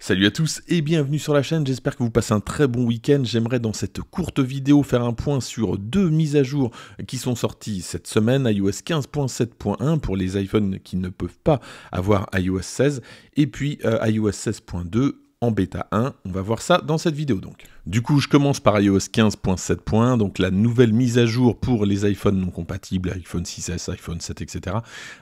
Salut à tous et bienvenue sur la chaîne, j'espère que vous passez un très bon week-end. J'aimerais dans cette courte vidéo faire un point sur deux mises à jour qui sont sorties cette semaine, iOS 15.7.1 pour les iPhones qui ne peuvent pas avoir iOS 16 et puis euh, iOS 16.2 en bêta 1. On va voir ça dans cette vidéo donc. Du coup, je commence par iOS 15.7.1, donc la nouvelle mise à jour pour les iPhones non compatibles, iPhone 6s, iPhone 7, etc.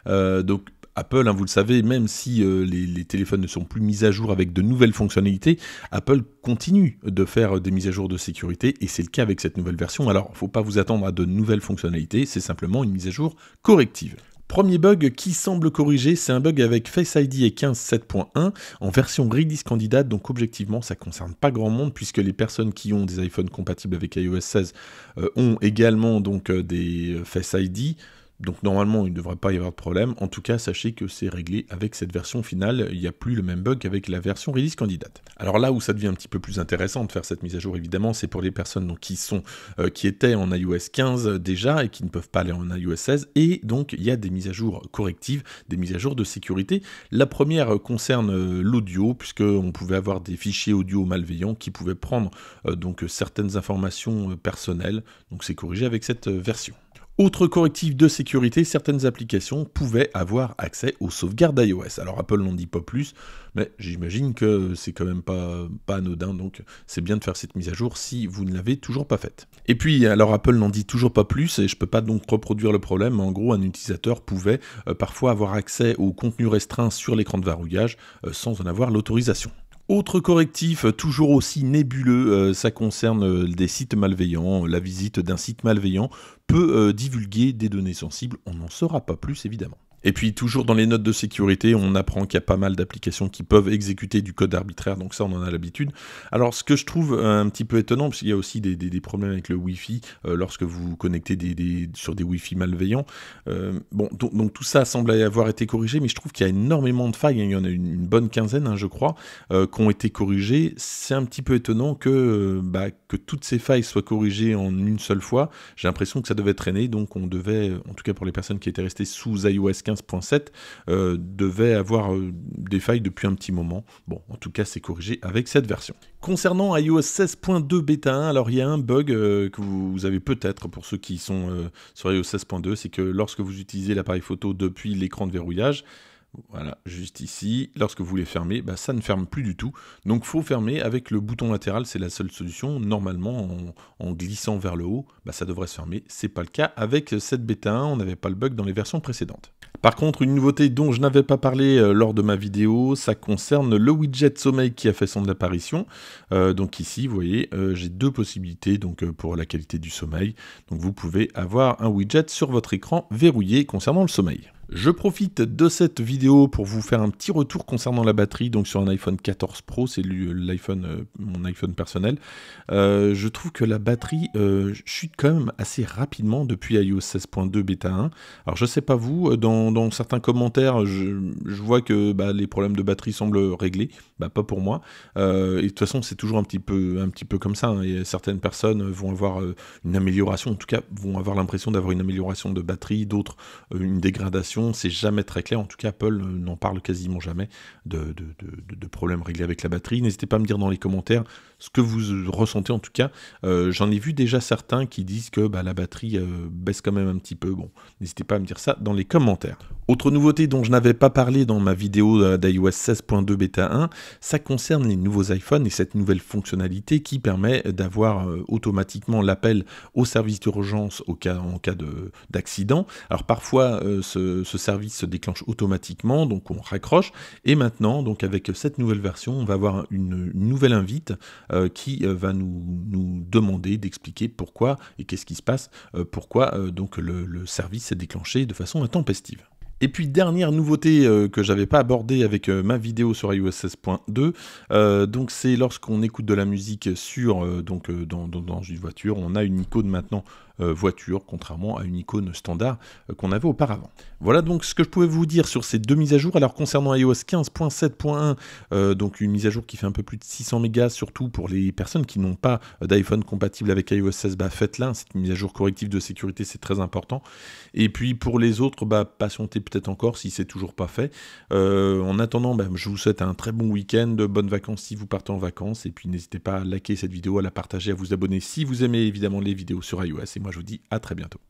Euh, donc Apple, hein, vous le savez, même si euh, les, téléphones ne sont plus mis à jour avec de nouvelles fonctionnalités, Apple continue de faire euh, des mises à jour de sécurité et c'est le cas avec cette nouvelle version. Alors, il ne faut pas vous attendre à de nouvelles fonctionnalités, c'est simplement une mise à jour corrective. Premier bug qui semble corrigé, c'est un bug avec Face ID et 15.7.1 en version release candidate, donc objectivement ça ne concerne pas grand monde puisque les personnes qui ont des iPhones compatibles avec iOS 16 euh, ont également donc des Face ID. Donc normalement, il ne devrait pas y avoir de problème. En tout cas, sachez que c'est réglé avec cette version finale. Il n'y a plus le même bug qu'avec la version release candidate. Alors là où ça devient un petit peu plus intéressant de faire cette mise à jour, évidemment, c'est pour les personnes qui, sont, euh, qui étaient en iOS 15 euh, déjà et qui ne peuvent pas aller en iOS 16. Et donc, il y a des mises à jour correctives, des mises à jour de sécurité. La première concerne euh, l'audio, puisqu'on pouvait avoir des fichiers audio malveillants qui pouvaient prendre donc certaines informations personnelles. Donc c'est corrigé avec cette version. Autre correctif de sécurité, certaines applications pouvaient avoir accès aux sauvegardes iOS. Alors Apple n'en dit pas plus, mais j'imagine que c'est quand même pas, anodin, donc c'est bien de faire cette mise à jour si vous ne l'avez toujours pas faite. Et puis, alors Apple n'en dit toujours pas plus, et je peux pas donc reproduire le problème, mais en gros, un utilisateur pouvait euh, parfois avoir accès au contenu restreint sur l'écran de verrouillage euh, sans en avoir l'autorisation. Autre correctif, toujours aussi nébuleux, euh, ça concerne euh, des sites malveillants. La visite d'un site malveillant peut euh, divulguer des données sensibles, on n'en saura pas plus évidemment. Et puis toujours dans les notes de sécurité, on apprend qu'il y a pas mal d'applications qui peuvent exécuter du code arbitraire, donc ça on en a l'habitude. Alors ce que je trouve euh, un petit peu étonnant, parce qu'il y a aussi des, problèmes avec le Wi-Fi euh, lorsque vous connectez des, sur des Wi-Fi malveillants. Euh, bon, donc, tout ça semble avoir été corrigé, mais je trouve qu'il y a énormément de failles, hein. il y en a une, bonne quinzaine hein, je crois, qui ont été corrigées. C'est un petit peu étonnant que, bah, que toutes ces failles soient corrigées en une seule fois. J'ai l'impression que ça devait traîner, donc on devait, en tout cas pour les personnes qui étaient restées sous iOS 15, euh, devait avoir euh, des failles depuis un petit moment. Bon, en tout cas, c'est corrigé avec cette version. Concernant iOS 16.2 bêta 1, alors il y a un bug euh, que vous avez peut-être pour ceux qui sont sur iOS 16.2, c'est que lorsque vous utilisez l'appareil photo depuis l'écran de verrouillage, voilà, juste ici. Lorsque vous voulez fermez, bah, ça ne ferme plus du tout. Donc faut fermer avec le bouton latéral, c'est la seule solution. Normalement, en, glissant vers le haut, bah, ça devrait se fermer. C'est pas le cas. Avec cette bêta 1, on n'avait pas le bug dans les versions précédentes. Par contre, une nouveauté dont je n'avais pas parlé euh, lors de ma vidéo, ça concerne le widget sommeil qui a fait son apparition. Euh, donc ici, vous voyez, euh, j'ai deux possibilités donc, pour la qualité du sommeil. Donc vous pouvez avoir un widget sur votre écran verrouillé concernant le sommeil. Je profite de cette vidéo pour vous faire un petit retour concernant la batterie. Donc sur un iPhone 14 Pro, c'est l'iPhone, euh, mon iPhone personnel. Euh, je trouve que la batterie euh, chute quand même assez rapidement depuis iOS 16.2 bêta 1. Alors je ne sais pas vous, dans, certains commentaires, je, vois que bah, les problèmes de batterie semblent réglés. Bah, pas pour moi. et de toute façon, c'est toujours un petit peu, comme ça. Hein. certaines personnes vont avoir une amélioration, en tout cas vont avoir l'impression d'avoir une amélioration de batterie, d'autres une dégradation c'est jamais très clair. En tout cas, Apple euh, n'en parle quasiment jamais de, problèmes réglés avec la batterie. N'hésitez pas à me dire dans les commentaires ce que vous euh, ressentez en tout cas. Euh, j'en ai vu déjà certains qui disent que bah, la batterie baisse quand même un petit peu. Bon, n'hésitez pas à me dire ça dans les commentaires. Autre nouveauté dont je n'avais pas parlé dans ma vidéo euh, d'iOS 16.2 bêta 1, ça concerne les nouveaux iPhones et cette nouvelle fonctionnalité qui permet d'avoir euh, automatiquement l'appel au service d'urgence au cas, en cas d'accident. Alors parfois euh, ce, service se déclenche automatiquement, donc on raccroche. Et maintenant, donc avec cette nouvelle version, on va avoir une, nouvelle invite qui va nous, demander d'expliquer pourquoi et qu'est-ce qui se passe, pourquoi donc le, le service s'est déclenché de façon intempestive. Et puis dernière nouveauté euh, que j'avais pas abordée avec euh, ma vidéo sur iOS 16.2, euh, donc c'est lorsqu'on écoute de la musique sur donc dans, une voiture, on a une icône maintenant voiture, contrairement à une icône standard qu'on avait auparavant. Voilà donc ce que je pouvais vous dire sur ces deux mises à jour. Alors concernant iOS 15.7.1, donc une mise à jour qui fait un peu plus de 600 mégas, surtout pour les personnes qui n'ont pas d'iPhone compatible avec iOS 16, bah faites-la, hein, cette mise à jour corrective de sécurité, c'est très important. Et puis pour les autres, bah patientez peut-être encore si c'est toujours pas fait. Euh, en attendant, ben, je vous souhaite un très bon week-end, de bonnes vacances si vous partez en vacances, et puis n'hésitez pas à liker cette vidéo, à la partager, à vous abonner si vous aimez évidemment les vidéos sur iOS, et moi je vous dis à très bientôt.